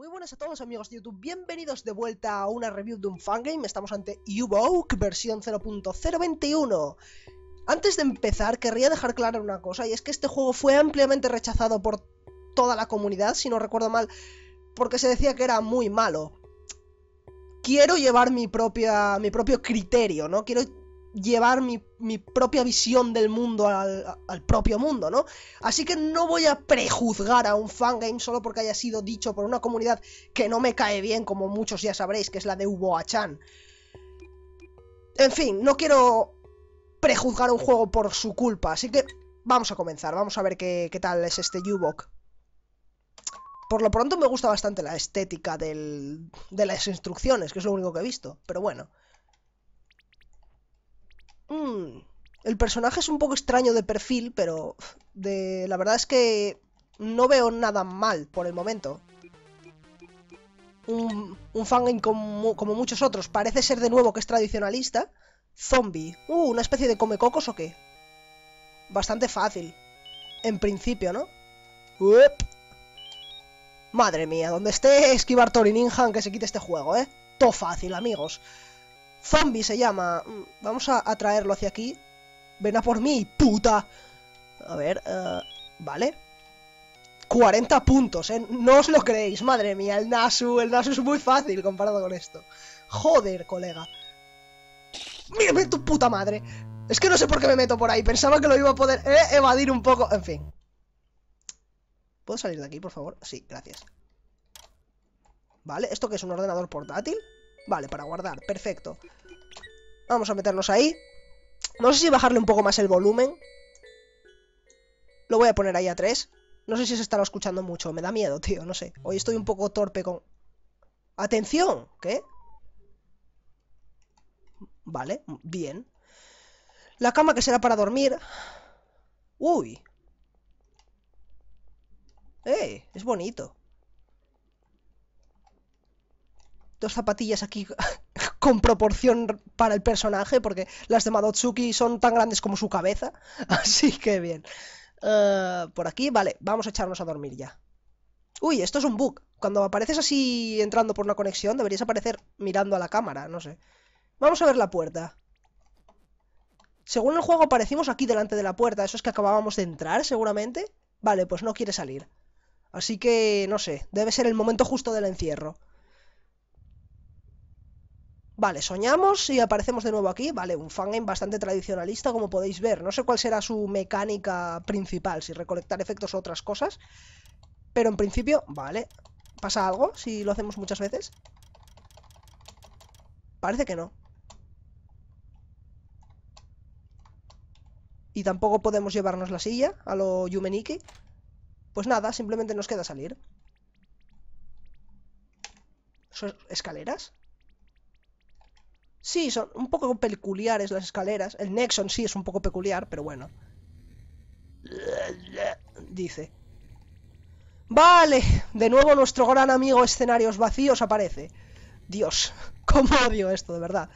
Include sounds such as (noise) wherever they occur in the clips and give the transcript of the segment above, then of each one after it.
muy buenas a todos amigos de YouTube, bienvenidos de vuelta a una review de un fangame, estamos ante Ubok versión 0.021 Antes de empezar querría dejar clara una cosa, y es que este juego fue ampliamente rechazado por toda la comunidad, si no recuerdo mal, porque se decía que era muy malo Quiero llevar mi, propia, mi propio criterio, ¿no? Quiero llevar mi, propia visión del mundo al, propio mundo, ¿no? Así que no voy a prejuzgar a un fangame solo porque haya sido dicho por una comunidad que no me cae bien, como muchos ya sabréis, que es la de Uboachan En fin, no quiero prejuzgar un juego por su culpa, así que vamos a comenzar, vamos a ver qué, tal es este Yubok. Por lo pronto me gusta bastante la estética de las instrucciones, que es lo único que he visto, pero bueno... Mm, el personaje es un poco extraño de perfil, pero de, la verdad es que no veo nada mal por el momento. Un, un fangame como, muchos otros, parece ser de nuevo que es tradicionalista. Zombie. Uh, ¿una especie de comecocos o qué? Bastante fácil. En principio, ¿no? Madre mía, donde esté esquivar Tori Ninja que se quite este juego, ¿eh? Todo fácil, amigos. Zombie se llama. Mm, vamos a, traerlo hacia aquí. Ven a por mí, puta. A ver, eh, vale. 40 puntos, ¿eh? No os lo creéis, madre mía, el Nasu, el Nasu es muy fácil comparado con esto. Joder, colega. Mírame tu puta madre. Es que no sé por qué me meto por ahí, pensaba que lo iba a poder eh, evadir un poco, en fin. ¿Puedo salir de aquí, por favor? Sí, gracias. Vale, ¿esto que es un ordenador portátil? Vale, para guardar, perfecto. Vamos a meternos ahí. No sé si bajarle un poco más el volumen. Lo voy a poner ahí a 3. No sé si se estará escuchando mucho. Me da miedo, tío. No sé. Hoy estoy un poco torpe con... ¡Atención! ¿Qué? Vale, bien. La cama que será para dormir. ¡Uy! ¡Eh! Es bonito. dos zapatillas aquí (laughs) con proporción para el personaje, porque las de Madotsuki son tan grandes como su cabeza. (laughs) Así que bien. Eh, por aquí, vale, vamos a echarnos a dormir ya. Uy, esto es un bug. Cuando apareces así entrando por una conexión, deberías aparecer mirando a la cámara, no sé. Vamos a ver la puerta. Según el juego aparecimos aquí delante de la puerta, eso es que acabábamos de entrar, seguramente. Vale, pues no quiere salir. Así que, no sé, debe ser el momento justo del encierro. Vale, soñamos y aparecemos de nuevo aquí. Vale, un fangame bastante tradicionalista, como podéis ver. No sé cuál será su mecánica principal, si recolectar efectos o otras cosas. Pero en principio, vale. ¿Pasa algo si lo hacemos muchas veces? Parece que no. Y tampoco podemos llevarnos la silla a lo Yumeniki. Pues nada, simplemente nos queda salir. escaleras? Sí, son un poco peculiares las escaleras. El Nexon sí es un poco peculiar, pero bueno. Dice. Vale, de nuevo nuestro gran amigo escenarios vacíos aparece. Dios, (laughs) cómo odio esto, de verdad.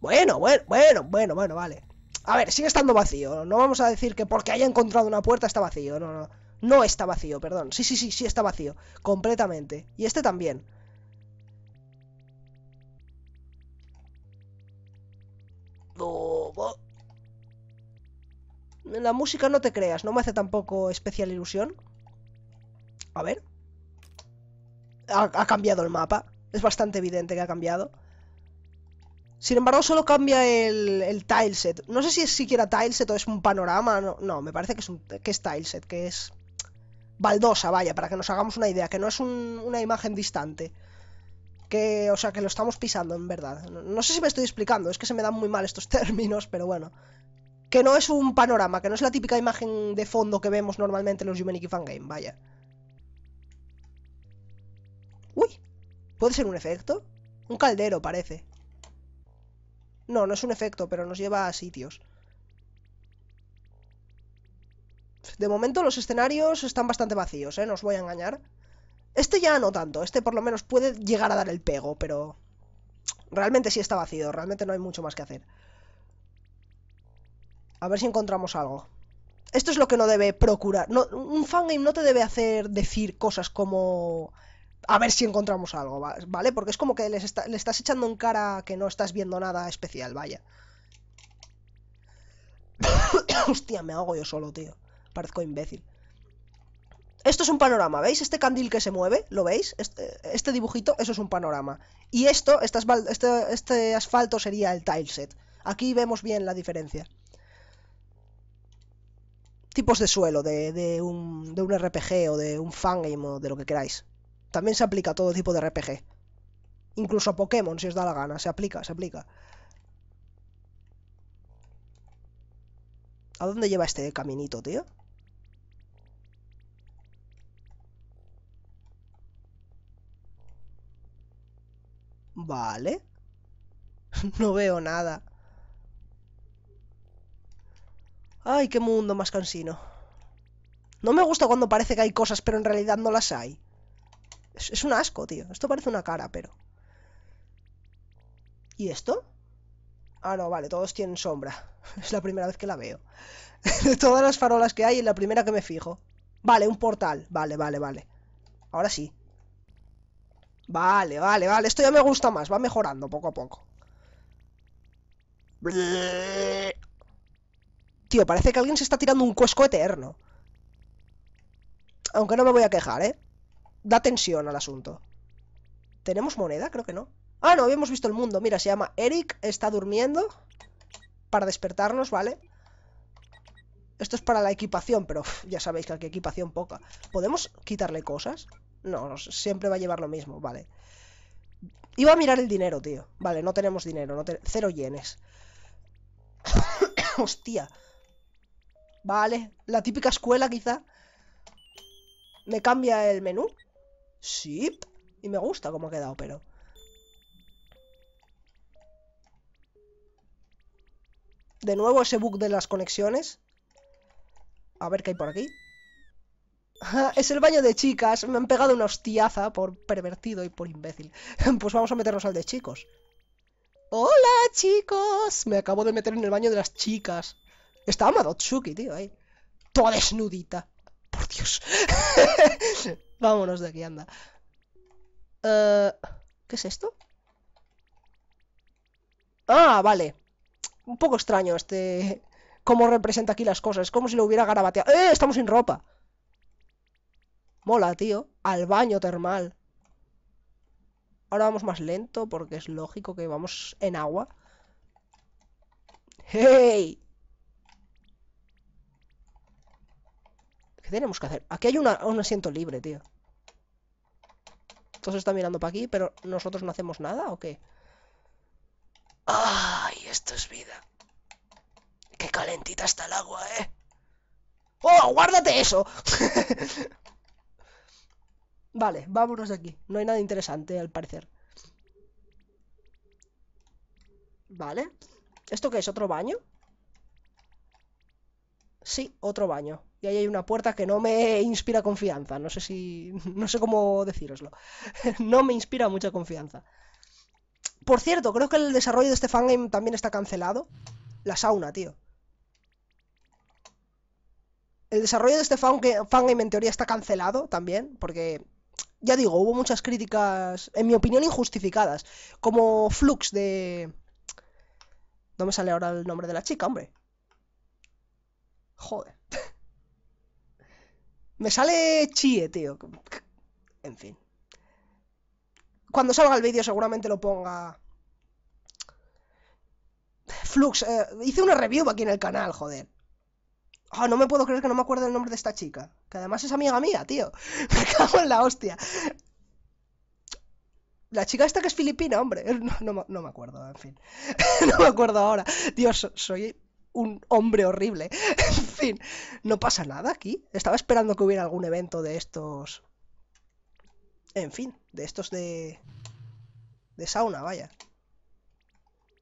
Bueno, bueno, bueno, bueno, bueno, vale. A ver, sigue estando vacío. No vamos a decir que porque haya encontrado una puerta está vacío. No, no. No está vacío, perdón. Sí, sí, sí, sí está vacío. Completamente. Y este también. La música no te creas, no me hace tampoco especial ilusión. A ver. Ha, cambiado el mapa. Es bastante evidente que ha cambiado. Sin embargo, solo cambia el, tileset. No sé si es siquiera tileset o es un panorama. No, me parece que es, un, que tileset, que es baldosa, vaya, para que nos hagamos una idea, que no es una imagen distante. Que, o sea, que lo estamos pisando, en verdad. no, sé si me estoy explicando, es que se me dan muy mal estos (laughs) términos, pero bueno que no es un panorama, que no es la típica imagen de fondo que vemos normalmente en los Yumeniki Fangame, vaya. Uy, ¿puede ser un efecto? Un caldero, parece. No, no es un efecto, pero nos lleva a sitios. De momento los escenarios están bastante vacíos, ¿eh? No os voy a engañar. Este ya no tanto, este por lo menos puede llegar a dar el pego, pero... Realmente sí está vacío, realmente no hay mucho más que hacer. A ver si encontramos algo. Esto es lo que no debe procurar. No, un fangame no te debe hacer decir cosas como... A ver si encontramos algo, ¿vale? Porque es como que le estás echando en cara que no estás viendo nada especial, vaya. (coughs) Hostia, me hago yo solo, tío. Parezco imbécil. Esto es un panorama, ¿veis? Este candil que se mueve, ¿lo veis? Eh, este, dibujito, eso es un panorama. Y esto, este, este asfalto sería el tileset. Aquí vemos bien la diferencia tipos de suelo de, de, un, de un RPG o de un fangame o de lo que queráis. También se aplica a todo tipo de RPG. Incluso a Pokémon, si os da la gana. Se aplica, se aplica. ¿A dónde lleva este caminito, tío? Vale. (laughs) no veo nada. ¡Ay, qué mundo más cansino! No me gusta cuando parece que hay cosas, pero en realidad no las hay. Es, un asco, tío. Esto parece una cara, pero... ¿Y esto? Ah, no, vale, todos tienen sombra. (laughs) Es la primera vez que la veo. (laughs) De todas las farolas que hay, es la primera que me fijo. Vale, un portal. Vale, vale, vale. Ahora sí. Vale, vale, vale. Esto ya me gusta más. Va mejorando poco a poco. Tío, parece que alguien se está tirando un cuesco eterno. Aunque no me voy a quejar, ¿eh? Da tensión al asunto. ¿Tenemos moneda? Creo que no. Ah, no, habíamos visto el mundo. Mira, se llama Eric, está durmiendo. Para despertarnos, ¿vale? Esto es para la equipación, pero ya sabéis que aquí equipación poca. ¿Podemos quitarle cosas? No, siempre va a llevar lo mismo, vale. Iba a mirar el dinero, tío. Vale, no tenemos dinero, no cero yenes. (coughs) Hostia. Vale, la típica escuela quizá. Me cambia el menú. Sí. Y me gusta cómo ha quedado, pero... De nuevo ese bug de las conexiones. A ver qué hay por aquí. Ah, es el baño de chicas. Me han pegado una hostiaza por pervertido y por imbécil. (laughs) pues vamos a meternos al de chicos. ¡Hola, chicos! Me acabo de meter en el baño de las chicas. Estaba Madotsuki, tío, ahí. Toda desnudita. Por Dios. (laughs) Vámonos de aquí, anda. Eh, ¿Qué es esto? Ah, vale. Un poco extraño este... Cómo representa aquí las cosas. Es como si lo hubiera garabateado. ¡Eh! Estamos sin ropa. Mola, tío. Al baño termal. Ahora vamos más lento porque es lógico que vamos en agua. ¡Hey! tenemos que hacer? Aquí hay una, un asiento libre, tío. Todos están mirando para aquí, pero nosotros no hacemos nada, ¿o qué? ¡Ay, esto es vida! ¡Qué calentita está el agua, eh! ¡Oh, guárdate eso! (laughs) vale, vámonos de aquí. No hay nada interesante, al parecer. Vale. ¿Esto qué es? ¿Otro baño? Sí, otro baño y ahí hay una puerta que no me inspira confianza. No sé si. (laughs) No sé cómo deciroslo (laughs) no me inspira mucha confianza. Por cierto, creo que el desarrollo de este fangame también está cancelado. La sauna, tío. El desarrollo de este fangame en teoría está cancelado también, porque. Ya digo, hubo muchas críticas, en mi opinión, injustificadas. Como Flux de. No me sale ahora el nombre de la chica, hombre. Joder. (laughs) Me sale chie, tío. En fin. Cuando salga el vídeo seguramente lo ponga... Flux, eh, hice una review aquí en el canal, joder. Ah, no me puedo creer que no me acuerdo el nombre de esta chica. Que además es amiga mía, tío. (laughs) Me cago en la hostia. La chica esta que es filipina, hombre. (laughs) No, no me acuerdo, en fin. (laughs) no me acuerdo ahora. Dios, soy un hombre horrible. (laughs) en fin, no pasa nada aquí. Estaba esperando que hubiera algún evento de estos... En fin, de estos de... De sauna, vaya.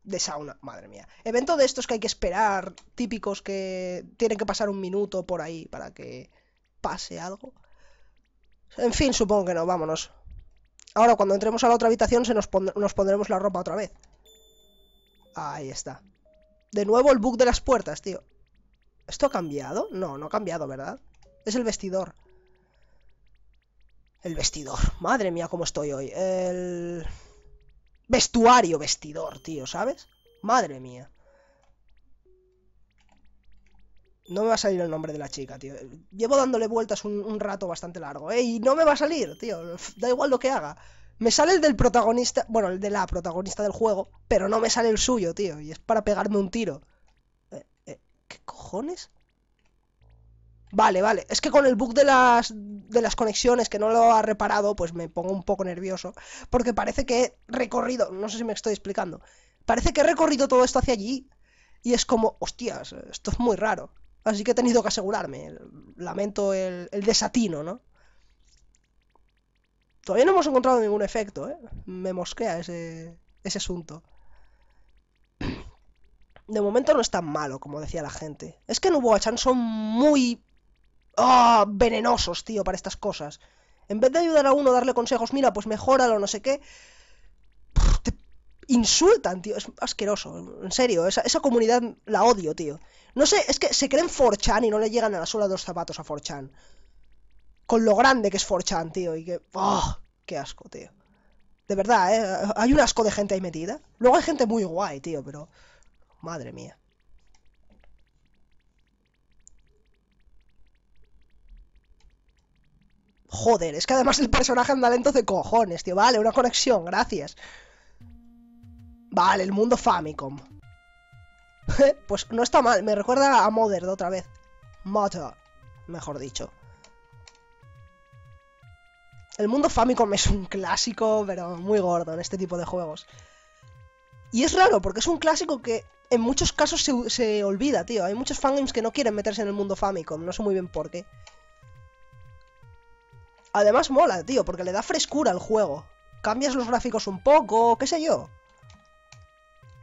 De sauna, madre mía. Evento de estos que hay que esperar, típicos que tienen que pasar un minuto por ahí para que pase algo. En fin, supongo que no, vámonos. Ahora cuando entremos a la otra habitación se nos, nos pondremos la ropa otra vez. Ahí está. De nuevo el bug de las puertas, tío. ¿Esto ha cambiado? No, no ha cambiado, ¿verdad? Es el vestidor. El vestidor. Madre mía, cómo estoy hoy. El... Vestuario vestidor, tío, ¿sabes? Madre mía. No me va a salir el nombre de la chica, tío. Llevo dándole vueltas un, rato bastante largo, ¿eh? Y no me va a salir, tío. Da igual lo que haga. Me sale el del protagonista, bueno, el de la protagonista del juego, pero no me sale el suyo, tío, y es para pegarme un tiro. Eh, eh, ¿Qué cojones? Vale, vale, es que con el bug de las, de las conexiones que no lo ha reparado, pues me pongo un poco nervioso, porque parece que he recorrido, no sé si me estoy explicando, parece que he recorrido todo esto hacia allí, y es como, hostias, esto es muy raro. Así que he tenido que asegurarme, lamento el, el desatino, ¿no? Todavía no hemos encontrado ningún efecto, ¿eh? Me mosquea ese, asunto. De momento no es tan malo, como decía la gente. Es que en chan son muy... Ah, venenosos, tío, para estas cosas. En vez de ayudar a uno, darle consejos, mira, pues mejóralo, no sé qué... Te insultan, tío. Es asqueroso. En serio, esa, esa comunidad la odio, tío. No sé, es que se creen 4chan y no le llegan a la suela de los zapatos a 4chan con lo grande que es Forchan, tío. Y que. ¡Oh! ¡Qué asco, tío! De verdad, ¿eh? Hay un asco de gente ahí metida. Luego hay gente muy guay, tío, pero. Madre mía. Joder, es que además el personaje anda lento de cojones, tío. Vale, una conexión, gracias. Vale, el mundo Famicom. (laughs) pues no está mal, me recuerda a Mother de otra vez. Mother, mejor dicho. El mundo Famicom es un clásico, pero muy gordo en este tipo de juegos. Y es raro, porque es un clásico que en muchos casos se, olvida, tío. Hay muchos fangames que no quieren meterse en el mundo Famicom, no sé muy bien por qué. Además mola, tío, porque le da frescura al juego. Cambias los gráficos un poco, qué sé yo.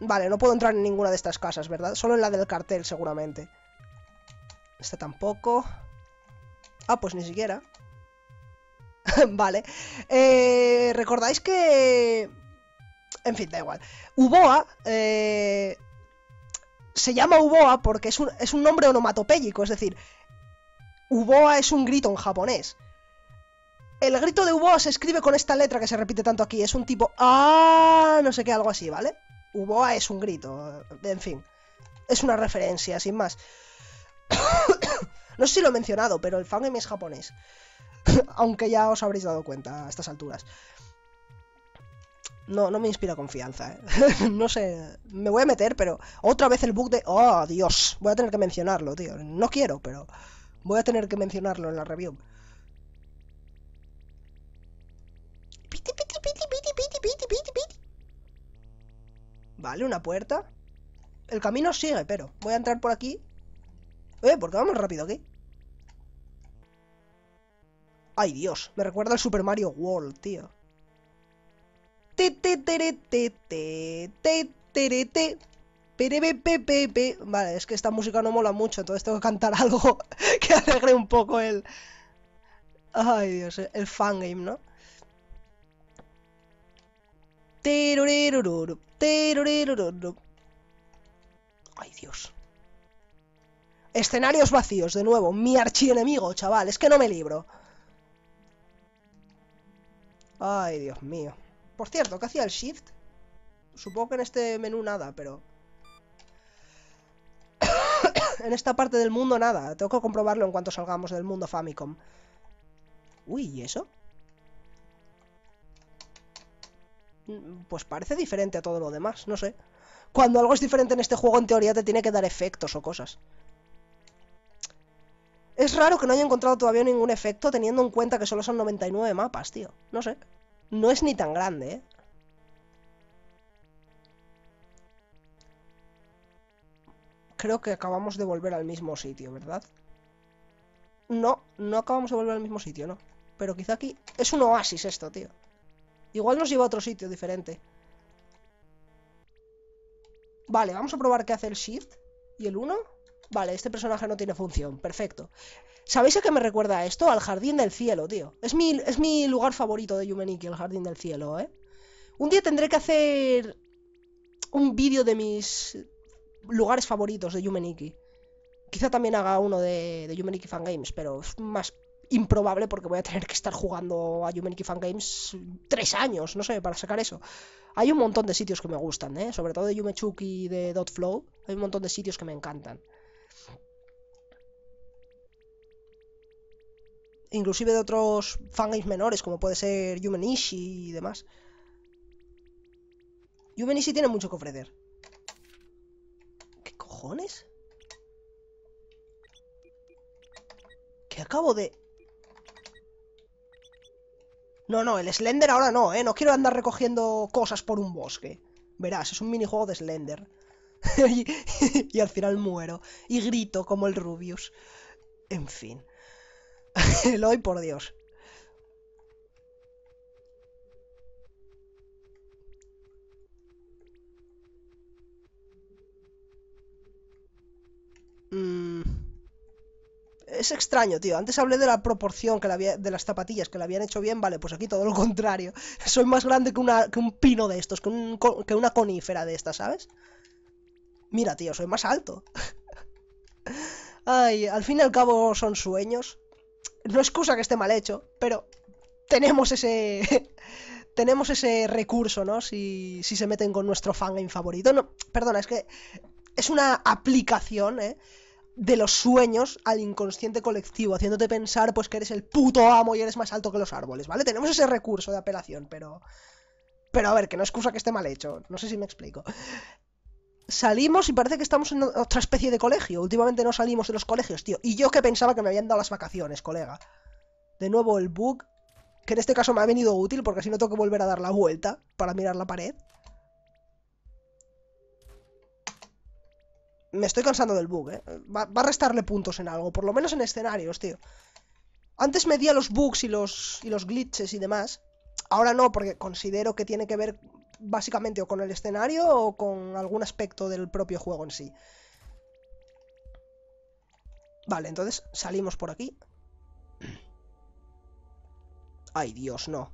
Vale, no puedo entrar en ninguna de estas casas, ¿verdad? Solo en la del cartel, seguramente. Esta tampoco. Ah, pues ni siquiera. (laughs) vale. Eh, Recordáis que. En fin, da igual. Uboa. Eh, se llama Uboa porque es un, nombre onomatopéyico, es decir, Uboa es un grito en japonés. El grito de Uboa se escribe con esta letra que se repite tanto aquí. Es un tipo ah, no sé qué, algo así, ¿vale? Uboa es un grito. En fin. Es una referencia, sin más. (coughs) no sé si lo he mencionado, pero el fangame es japonés. (coughs) aunque ya os habréis dado cuenta a estas alturas. No, no me inspira confianza, ¿eh? (laughs) no sé, me voy a meter, pero otra vez el bug de... ¡Oh, Dios! Voy a tener que mencionarlo, tío. No quiero, pero voy a tener que mencionarlo en la review. Vale, una puerta. El camino sigue, pero voy a entrar por aquí. Eh, ¿por qué vamos rápido aquí? ¡Ay, Dios! Me recuerda al Super Mario World, tío. Vale, es que esta música no mola mucho, entonces tengo que cantar (laughs) algo que alegre un poco el... Ay, Dios, el fangame, ¿no? Ay, Dios. Escenarios vacíos, de nuevo. Mi archienemigo, chaval. Es que no me libro. Ay, Dios mío. Por cierto, ¿qué hacía el shift? Supongo que en este menú nada, pero... (coughs) en esta parte del mundo nada. Tengo que comprobarlo en cuanto salgamos del mundo Famicom. Uy, ¿y eso? Mm, pues parece diferente a todo lo demás, no sé. Cuando algo es diferente en este juego, en teoría te tiene que dar efectos o cosas. Es raro que no haya encontrado todavía ningún efecto teniendo en cuenta que solo son 99 mapas, tío. No sé. No es ni tan grande, ¿eh? Creo que acabamos de volver al mismo sitio, ¿verdad? No, no acabamos de volver al mismo sitio, no. Pero quizá aquí... Es un oasis esto, tío. Igual nos lleva a otro sitio diferente. Vale, vamos a probar qué hace el shift y el 1. Vale, este personaje no tiene función, perfecto. ¿Sabéis a qué me recuerda esto? Al Jardín del Cielo, tío. Es mi, lugar favorito de Yumeniki, el Jardín del Cielo, ¿eh? Un día tendré que hacer un vídeo de mis lugares favoritos de Yumeniki. Quizá también haga uno de, de Yumeniki Fan Games, pero es más improbable porque voy a tener que estar jugando a Yumeniki Fan Games tres años, no sé, para sacar eso. Hay un montón de sitios que me gustan, ¿eh? sobre todo de Yumechuki y de Flow Hay un montón de sitios que me encantan. Inclusive de otros fangames menores, como puede ser Yume Ishi y demás. Yume Ishi tiene mucho que ofrecer. ¿Qué cojones? ¿Qué acabo de...? No, no, el Slender ahora no, ¿eh? No quiero andar recogiendo cosas por un bosque. Verás, es un minijuego de Slender. (laughs) y, al final muero. Y grito como el Rubius. En fin. (laughs) Lo doy por Dios. Mm. Es extraño, tío. Antes hablé de la proporción que de las zapatillas que la habían hecho bien. Vale, pues aquí todo lo contrario. (laughs) Soy más grande que, un pino de estos, que, que una conífera de estas, ¿sabes? Mira, tío, soy más alto. Ay, al fin y al cabo son sueños. No excusa que esté mal hecho, pero tenemos ese. (laughs) tenemos ese recurso, ¿no? Si, se meten con nuestro fangame favorito. No, perdona, es que es una aplicación, ¿eh? de los sueños al inconsciente colectivo, haciéndote pensar pues que eres el puto amo y eres más alto que los árboles, ¿vale? Tenemos ese recurso de apelación, pero pero a ver, que no excusa que esté mal hecho, no sé si me explico salimos y parece que estamos en otra especie de colegio. Últimamente no salimos de los colegios, tío. Y yo que pensaba que me habían dado las vacaciones, colega. De nuevo el bug, que en este caso me ha venido útil porque si no tengo que volver a dar la vuelta para mirar la pared. Me estoy cansando del bug, ¿eh? Va, a restarle puntos en algo, por lo menos en escenarios, tío. Antes medía los bugs y los, y los glitches y demás. Ahora no, porque considero que tiene que ver básicamente o con el escenario o con algún aspecto del propio juego en sí. Vale, entonces salimos por aquí. Ay, Dios, no.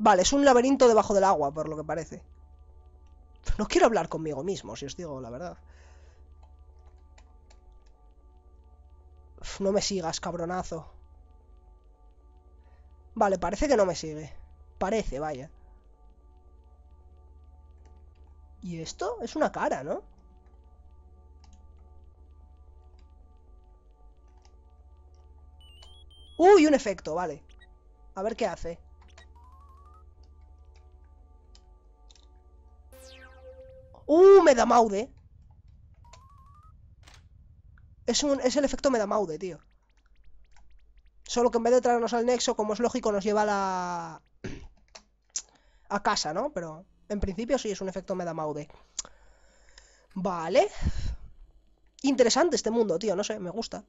Vale, es un laberinto debajo del agua, por lo que parece. No quiero hablar conmigo mismo, si os digo la verdad. no me sigas, cabronazo. Vale, parece que no me sigue. Parece, vaya. ¿Y esto? Es una cara, ¿no? ¡Uy! Un efecto, vale. A ver qué hace. ¡Uh! Me da maude. Es, un, es el efecto me da maude, tío. Solo que en vez de traernos al nexo, como es lógico, nos lleva a la... a casa, ¿no? Pero en principio sí es un efecto Medamaude. Vale. Interesante este mundo, tío, no sé, me gusta.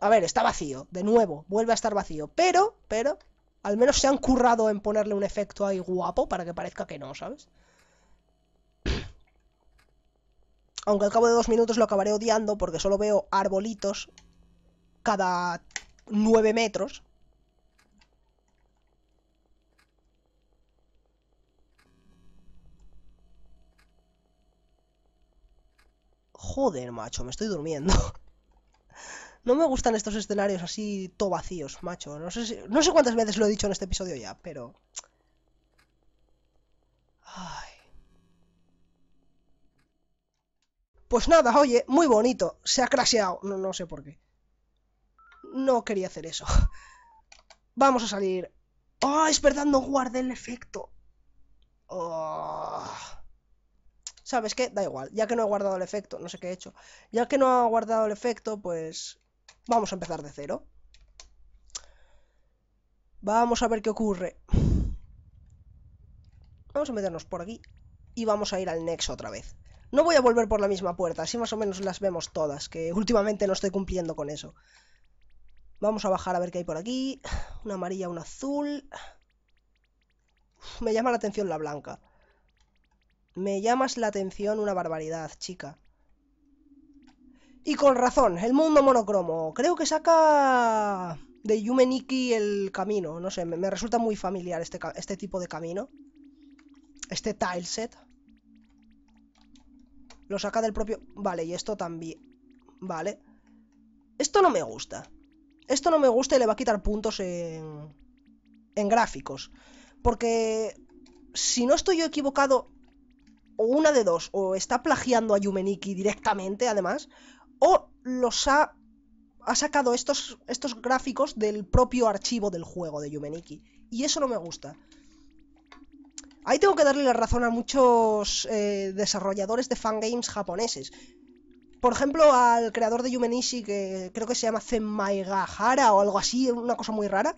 A ver, está vacío, de nuevo, vuelve a estar vacío. Pero, pero, al menos se han currado en ponerle un efecto ahí guapo para que parezca que no, ¿sabes? Aunque al cabo de dos minutos lo acabaré odiando porque solo veo arbolitos cada 9 metros. Joder, macho, me estoy durmiendo. (laughs) No me gustan estos escenarios así todo vacíos, macho. No sé, no sé cuántas veces lo he dicho en este episodio ya, pero... Pues nada, oye, muy bonito. Se ha crasheado. no sé por qué no quería hacer eso. (laughs) Vamos a salir. ¡Ah! es verdad! No guardé el efecto. ¡Ah! ¿Sabes qué? Da igual. Ya que no he guardado el efecto, no sé qué he hecho. Ya que no he guardado el efecto, pues... Vamos a empezar de cero. Vamos a ver qué ocurre. Vamos a meternos por aquí. Y vamos a ir al nexo otra vez. No voy a volver por la misma puerta, así más o menos las vemos todas, que últimamente no estoy cumpliendo con eso. Vamos a bajar a ver qué hay por aquí. Una amarilla, una azul. me llama la atención la blanca. Me llamas la atención una barbaridad, chica. Y con razón, el mundo monocromo. Creo que saca de Yumeniki el camino. No sé, me, resulta muy familiar este, este tipo de camino. Este tileset. Lo saca del propio... Vale, y esto también. Vale. Esto no me gusta esto no me gusta y le va a quitar puntos en, gráficos. Porque si no estoy yo equivocado, o una de dos, o está plagiando a Yumeniki directamente, además, o los ha, sacado estos, gráficos del propio archivo del juego de Yumeniki. Y eso no me gusta. Ahí tengo que darle la razón a muchos eh, desarrolladores de fangames japoneses, por ejemplo, al creador de Yumenishi, que creo que se llama Zenmaigahara o algo así, una cosa muy rara.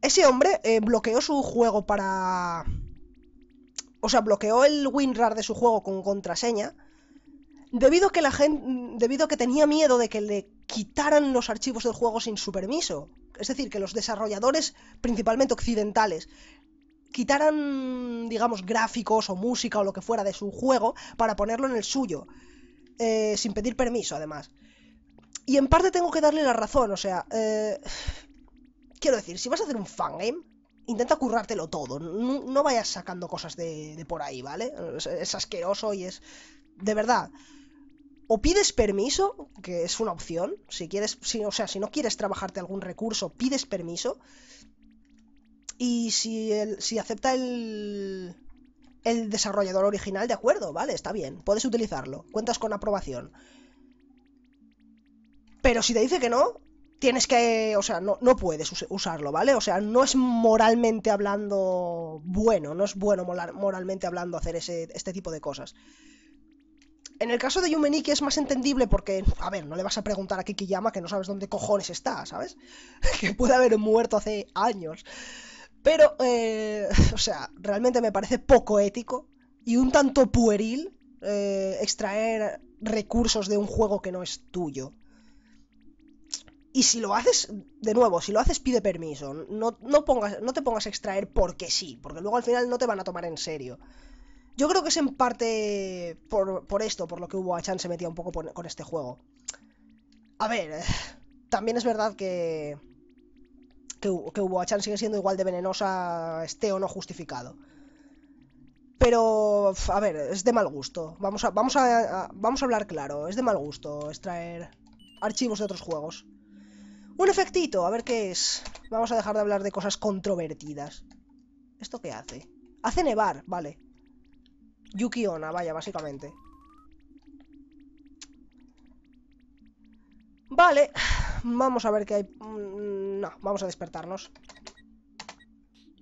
Ese hombre eh, bloqueó su juego para. O sea, bloqueó el WinRAR de su juego con contraseña. Debido a que la gente. Debido a que tenía miedo de que le quitaran los archivos del juego sin su permiso. Es decir, que los desarrolladores, principalmente occidentales, quitaran, digamos, gráficos o música o lo que fuera de su juego para ponerlo en el suyo. Eh, sin pedir permiso, además. Y en parte tengo que darle la razón, o sea, eh, quiero decir, si vas a hacer un fangame, intenta currártelo todo, no, vayas sacando cosas de, por ahí, ¿vale? Es, asqueroso y es... De verdad. O pides permiso, que es una opción, si quieres, si, o sea, si no quieres trabajarte algún recurso, pides permiso. Y si, si acepta el, el desarrollador original, de acuerdo, vale, está bien, puedes utilizarlo, cuentas con aprobación. Pero si te dice que no, tienes que, o sea, no, puedes usarlo, ¿vale? O sea, no es moralmente hablando bueno, no es bueno moralmente hablando hacer ese, este tipo de cosas. En el caso de Yumeniki es más entendible porque, a ver, no le vas a preguntar a Kikiyama que no sabes dónde cojones está, ¿sabes? (laughs) que puede haber muerto hace años. Pero, eh, (laughs) o sea, realmente me parece poco ético y un tanto pueril eh, extraer recursos de un juego que no es tuyo. Y si lo haces, de nuevo, si lo haces pide permiso. No, no, pongas, no te pongas a extraer porque sí, porque luego al final no te van a tomar en serio. Yo creo que es en parte por, esto, por lo que Hugo Achan se metía un poco con este juego. A ver, eh, también es verdad que que, Uboachan sigue siendo igual de venenosa, Este o no justificado. Pero, a ver, es de mal gusto. Vamos a, vamos a, vamos a hablar claro. Es de mal gusto extraer archivos de otros juegos. Un efectito, a ver qué es. Vamos a dejar de hablar de cosas controvertidas. ¿Esto qué hace? Hace nevar, vale. Yuki vaya, básicamente. Vale, (sighs) vamos a ver qué hay. Mm, no, vamos a despertarnos.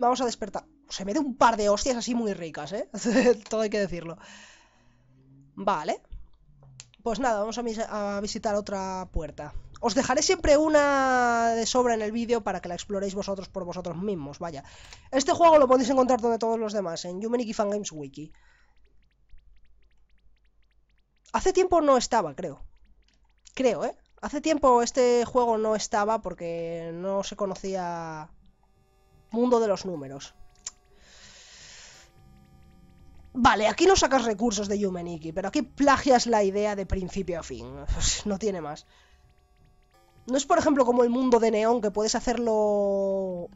Vamos a despertar... Se me de un par de hostias así muy ricas, ¿eh? (laughs) Todo hay que decirlo. Vale. Pues nada, vamos a, visitar otra puerta. Os dejaré siempre una de sobra en el vídeo para que la exploréis vosotros por vosotros mismos, vaya. Este juego lo podéis encontrar donde todos los demás, en Yumeniki Fan Games Wiki. Hace tiempo no estaba, creo. Creo, ¿eh? Hace tiempo este juego no estaba porque no se conocía mundo de los números. Vale, aquí no sacas recursos de Yumeniki, pero aquí plagias la idea de principio a fin. (laughs) Pues no tiene más. No es, por ejemplo, como el mundo de Neón, que puedes hacerlo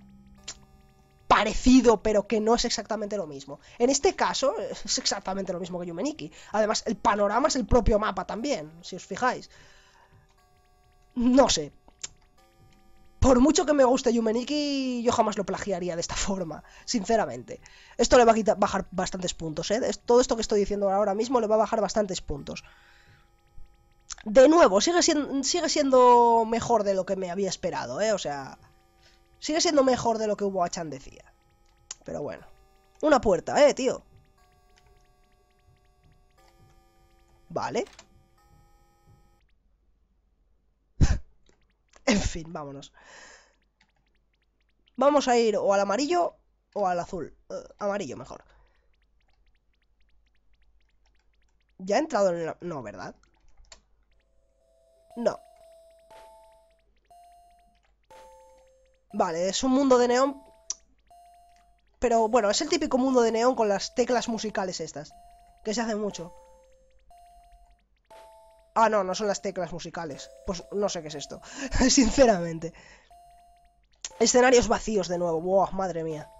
parecido, pero que no es exactamente lo mismo. En este caso, es exactamente lo mismo que Yumeniki. Además, el panorama es el propio mapa también, si os fijáis. No sé. Por mucho que me guste Yumeniki, yo jamás lo plagiaría de esta (laughs) forma, sinceramente. Esto le va a bajar bastantes puntos, ¿eh? Todo esto que estoy diciendo ahora mismo le va a bajar bastantes puntos. De nuevo, sigue siendo, sigue siendo mejor de lo que me había esperado, ¿eh? O sea, sigue siendo mejor de lo que Hugo Achan decía. Pero bueno. Una puerta, ¿eh, tío? Vale. En fin, vámonos. Vamos a ir o al amarillo o al azul. Eh, amarillo mejor. Ya he entrado en el... No, ¿verdad? No. Vale, es un mundo de neón. Pero bueno, es el típico mundo de neón con las teclas musicales estas. Que se hace mucho. Ah, no, no son las teclas musicales. Pues no sé qué es esto, (laughs) sinceramente. Escenarios vacíos de nuevo. Buah, madre mía.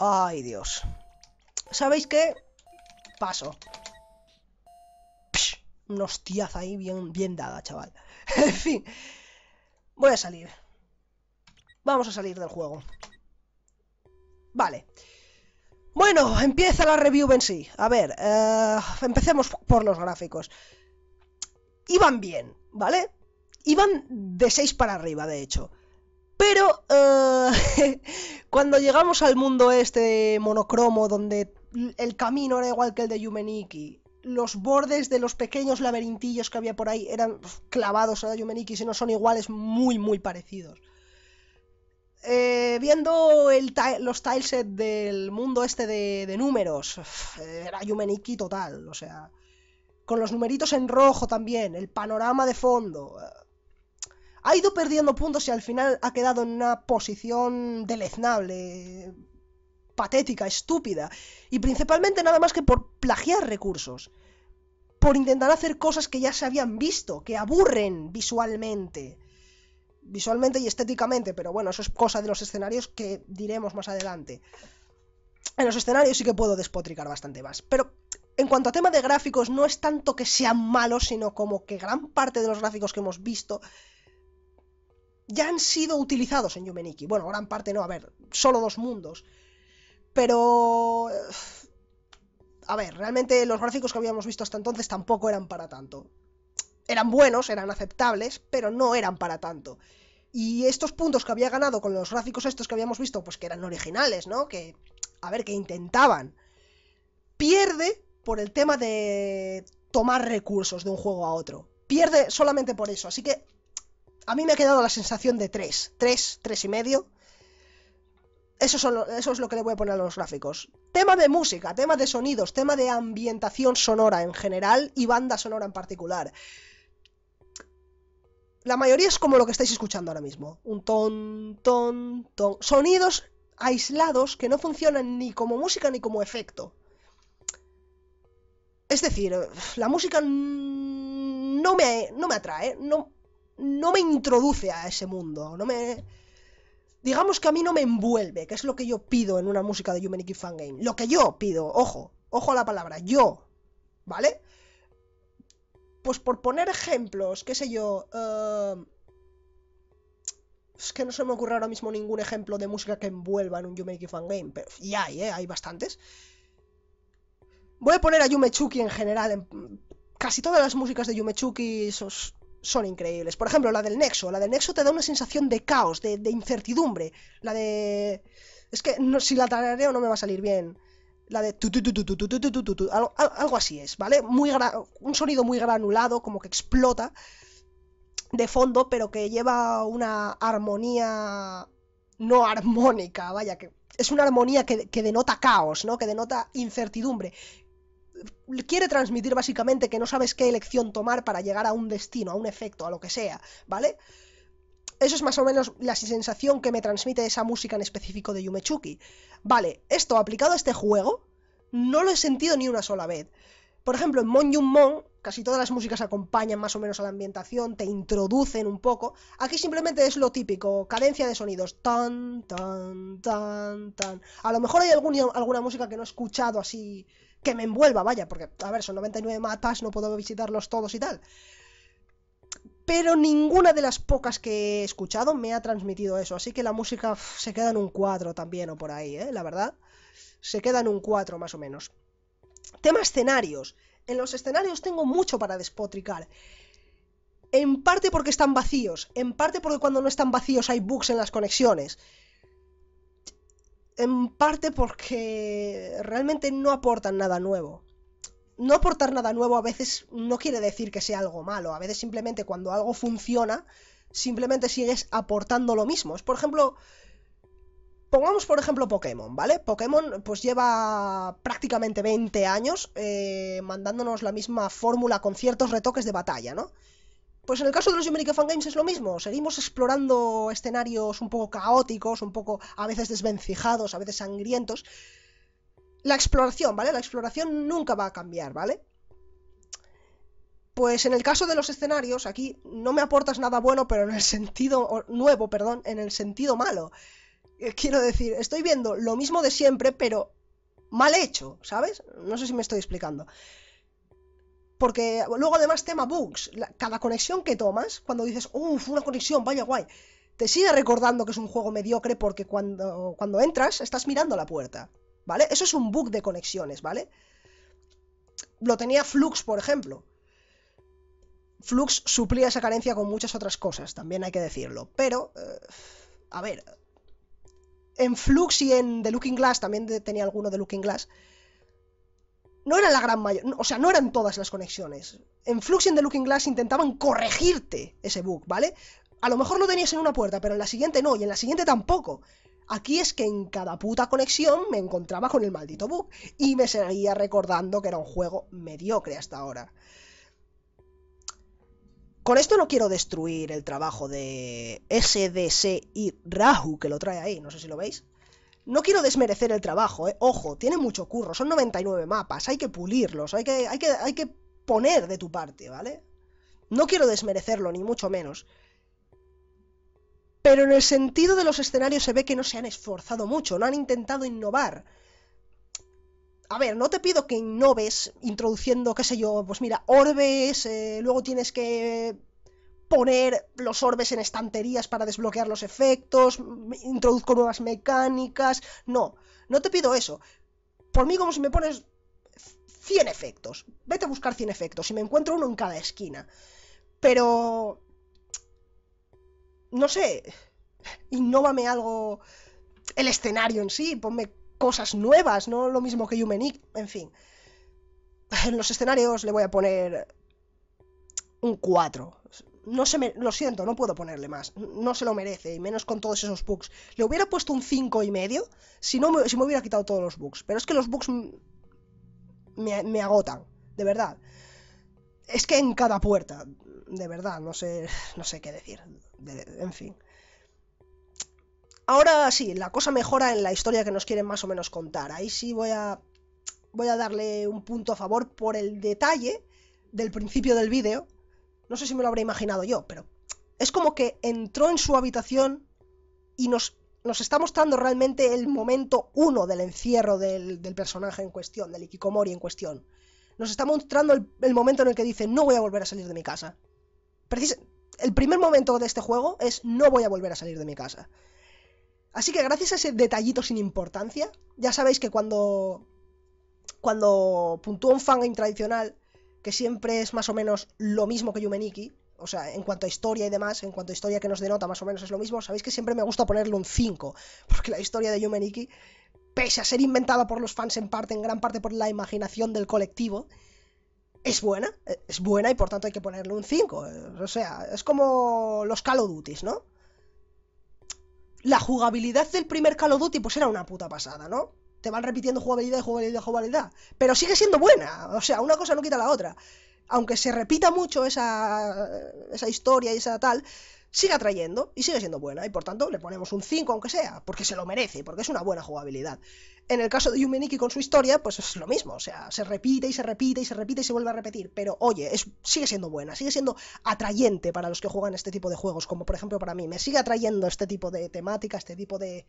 Ay, Dios. ¿Sabéis qué? Paso. Psh, una hostiaza ahí bien, bien dada, chaval. (laughs) en fin. Voy a salir. Vamos a salir del juego. Vale. Bueno, empieza la review en sí. A ver, eh, empecemos por los gráficos. Iban bien, ¿vale? Iban de 6 para arriba, de hecho. Pero eh, (laughs) cuando llegamos al mundo este monocromo, donde el camino era igual que el de Yumeniki, los bordes de los pequeños laberintillos que había por ahí eran clavados a Yumeniki, si no son iguales, muy, muy parecidos eh, viendo los tileset del mundo este de, de números, era Yumeniki total, o sea, con los numeritos en rojo también, el panorama de fondo. Eh, ha ido perdiendo puntos y al final ha quedado en una posición deleznable, patética, estúpida, y principalmente nada más que por plagiar recursos, por intentar hacer cosas que ya se habían visto, que aburren visualmente visualmente y estéticamente, pero bueno, eso es cosa de los escenarios que diremos más adelante. En los escenarios sí que puedo despotricar bastante más, pero en cuanto a tema de gráficos, no es tanto que sean malos, sino como que gran parte de los gráficos que hemos visto ya han sido utilizados en Yumeniki. Bueno, gran parte no, a ver, solo dos mundos. Pero... Eh, a ver, realmente los gráficos que habíamos visto hasta entonces tampoco eran para tanto eran buenos, eran aceptables, pero no eran para tanto. Y estos puntos que había ganado con los gráficos estos que habíamos visto, pues que eran originales, ¿no? Que, a ver, que intentaban. Pierde por el tema de tomar recursos de un juego a otro. Pierde solamente por eso. Así que a mí me ha quedado la sensación de 3. 3, 3 y medio. Eso, eso, es lo que le voy a poner a los gráficos. Tema de música, tema de sonidos, tema de ambientación sonora en general y banda sonora en particular. La mayoría es como lo que estáis escuchando ahora mismo. Un ton, ton, ton. Sonidos aislados que no funcionan ni como música ni como efecto. Es decir, la música no me, no me atrae, no, no me introduce a ese mundo, no me... Digamos que a mí no me envuelve, que es lo que yo pido en una música de Humanity Fan Game. Lo que yo pido, ojo, ojo a la palabra, yo, ¿vale? pues por poner ejemplos, qué sé yo, em, es que no se me ocurre ahora mismo ningún ejemplo de música que envuelva en un Yume Fangame, Fan Game, pero y hay, eh, hay bastantes. Voy a poner a Yumechuki en general. Casi todas las músicas de Yumechuki son increíbles. Por ejemplo, la del Nexo. La del Nexo te da una sensación de caos, de, incertidumbre. La de. Es que si la o no me va a salir bien. La de algo, algo, así es, ¿vale? Muy un sonido muy granulado, como que explota de fondo, pero que lleva una armonía no armónica, vaya, que es una armonía que, que denota caos, ¿no? Que denota incertidumbre. Quiere transmitir básicamente que no sabes qué elección tomar para llegar a un destino, a un efecto, a lo que sea, ¿vale? Eso es más o menos la sensación que me transmite esa música en específico de Yumechuki. Vale, esto aplicado a este juego, no lo he sentido ni una sola vez. Por ejemplo, en Mon Yum Mon, casi todas las músicas acompañan más o menos a la ambientación, te introducen un poco. Aquí simplemente es lo típico, cadencia de sonidos. Tan, tan, tan, tan. A lo mejor hay alguna, alguna música que no he escuchado así, que me envuelva, vaya, porque, a ver, son 99 mapas, no puedo visitarlos todos y tal pero ninguna de las pocas que he escuchado me ha transmitido eso. Así que la música se queda en un 4 también o por ahí, ¿eh? la verdad. Se queda en un 4 más o menos. Tema escenarios. En los escenarios tengo mucho para despotricar. En parte porque están vacíos, en parte porque cuando no están vacíos hay bugs en las conexiones. En parte porque realmente no aportan nada nuevo no aportar nada nuevo a veces no quiere decir que sea algo malo, a veces simplemente cuando algo funciona, simplemente sigues aportando lo mismo. por ejemplo, pongamos por ejemplo Pokémon, ¿vale? Pokémon pues lleva prácticamente 20 años eh, mandándonos la misma fórmula con ciertos retoques de batalla, ¿no? Pues en el caso de los American Fan Games es lo mismo, seguimos explorando escenarios un poco caóticos, un poco a veces desvencijados, a veces sangrientos, la exploración, ¿vale? La exploración nunca va a cambiar, ¿vale? Pues en el caso de los escenarios, aquí no me aportas nada bueno, pero en el sentido nuevo, perdón, en el sentido malo. Eh, quiero decir, estoy viendo lo mismo de siempre, pero mal hecho, ¿sabes? No sé si me estoy explicando. Porque luego además tema bugs. Cada conexión que tomas, cuando dices, uff, una conexión, vaya guay, te sigue recordando que es un juego mediocre porque cuando, cuando entras estás mirando la puerta. ¿vale? Eso es un bug de conexiones, ¿vale? Lo tenía Flux, por ejemplo. Flux suplía esa carencia con muchas otras cosas, también hay que decirlo. Pero, eh, a ver, en Flux y en The Looking Glass, también tenía alguno de Looking Glass, no eran la gran mayoría, o sea, no eran todas las conexiones. En Flux y en The Looking Glass intentaban corregirte ese bug, ¿vale? A lo mejor lo tenías en una puerta, pero en la siguiente no, y en la siguiente tampoco. Aquí es que en cada puta conexión me encontraba con el maldito bug y me seguía recordando que era un juego mediocre hasta ahora. Con esto no quiero destruir el trabajo de SDC y Rahu, que lo trae ahí, no sé si lo veis. No quiero desmerecer el trabajo, eh. ojo, tiene mucho curro, son 99 mapas, hay que pulirlos, hay que, hay que, hay que poner de tu parte, ¿vale? No quiero desmerecerlo, ni mucho menos. Pero en el sentido de los escenarios se ve que no se han esforzado mucho, no han intentado innovar. A ver, no te pido que innoves introduciendo, qué sé yo, pues mira, orbes, eh, luego tienes que poner los orbes en estanterías para desbloquear los efectos, introduzco nuevas mecánicas, no, no te pido eso. Por mí como si me pones 100 efectos, vete a buscar 100 efectos, si me encuentro uno en cada esquina. Pero no sé, innóvame algo, el escenario en sí, ponme cosas nuevas, no lo mismo que Yumenik, en fin. En los escenarios le voy a poner un 4. No se me, lo siento, no puedo ponerle más. No se lo merece, y menos con todos esos books Le hubiera puesto un 5 y medio si no me, si me hubiera quitado todos los books pero es que los bugs me, me agotan, de verdad es que en cada puerta, de verdad, no sé, no sé qué decir. en fin. Ahora sí, la cosa mejora en la historia que nos quieren más o menos contar. Ahí sí voy a voy a darle un punto a favor por el detalle del principio del vídeo. No sé si me lo habré imaginado yo, pero es como que entró en su habitación y nos, nos está mostrando realmente el momento uno del encierro del, del personaje en cuestión, del Ikikomori en cuestión nos está mostrando el, momento en el que dice, no voy a volver a salir de mi casa. Precis el primer momento de este juego es, no voy a volver a salir de mi casa. Así que gracias a ese detallito sin importancia, ya sabéis que cuando, cuando puntúa un fangame tradicional, que siempre es más o menos lo mismo que Yumeniki, o sea, en cuanto a historia y demás, en cuanto a historia que nos denota más o menos es lo mismo, sabéis que siempre me gusta ponerle un 5, porque la historia de Yumeniki pese a ser inventada por los fans en parte, en gran parte por la imaginación del colectivo, es buena, eh, es buena y por tanto hay que ponerle un 5. Eh, o sea, es como los Call of Duty, ¿no? La jugabilidad del primer Call of Duty pues era una puta pasada, ¿no? Te van repitiendo jugabilidad, jugabilidad, jugabilidad. Pero sigue siendo buena. O sea, una cosa no quita la otra. Aunque se repita mucho esa, esa historia y esa tal, sigue atrayendo y sigue siendo buena, y por tanto le ponemos un 5 aunque sea, porque se lo merece, porque es una buena jugabilidad. En el caso de Yuminiki con su historia, pues es lo mismo, o sea, se repite y se repite y se repite y se vuelve a repetir, pero oye, es, sigue siendo buena, sigue siendo atrayente para los que juegan este tipo de juegos, como por ejemplo para mí, me sigue atrayendo este tipo de temática, este tipo de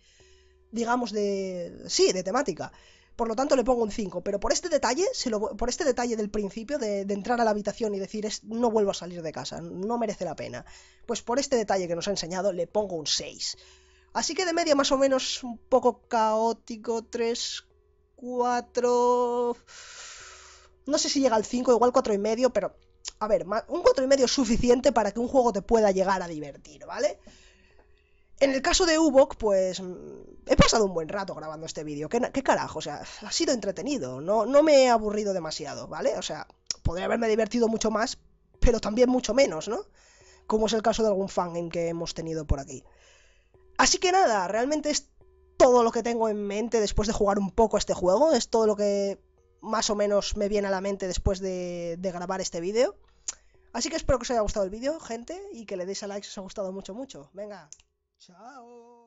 digamos, de... Sí, de temática. Por lo tanto, le pongo un 5. Pero por este detalle, por este detalle del principio, de, entrar a la habitación y decir, es, no vuelvo a salir de casa, no merece la pena. Pues por este detalle que nos ha enseñado, le pongo un 6. Así que de media más o menos un poco caótico, 3, 4... No sé si llega al 5, igual 4 y medio, pero... A ver, un 4 y medio es suficiente para que un juego te pueda llegar a divertir, ¿vale? En el caso de Ubok, pues mm, he pasado un buen rato grabando este vídeo. ¿Qué, carajo? O sea, ha sido entretenido. No, no me he aburrido demasiado, ¿vale? O sea, podría haberme divertido mucho más, pero también mucho menos, ¿no? Como es el caso de algún fan que hemos tenido por aquí. Así que nada, realmente es todo lo que tengo en mente después de jugar un poco este juego. Es todo lo que más o menos me viene a la mente después de, de grabar este vídeo. Así que espero que os haya gustado el vídeo, gente, y que le deis a like si os ha gustado mucho, mucho. Venga, Ciao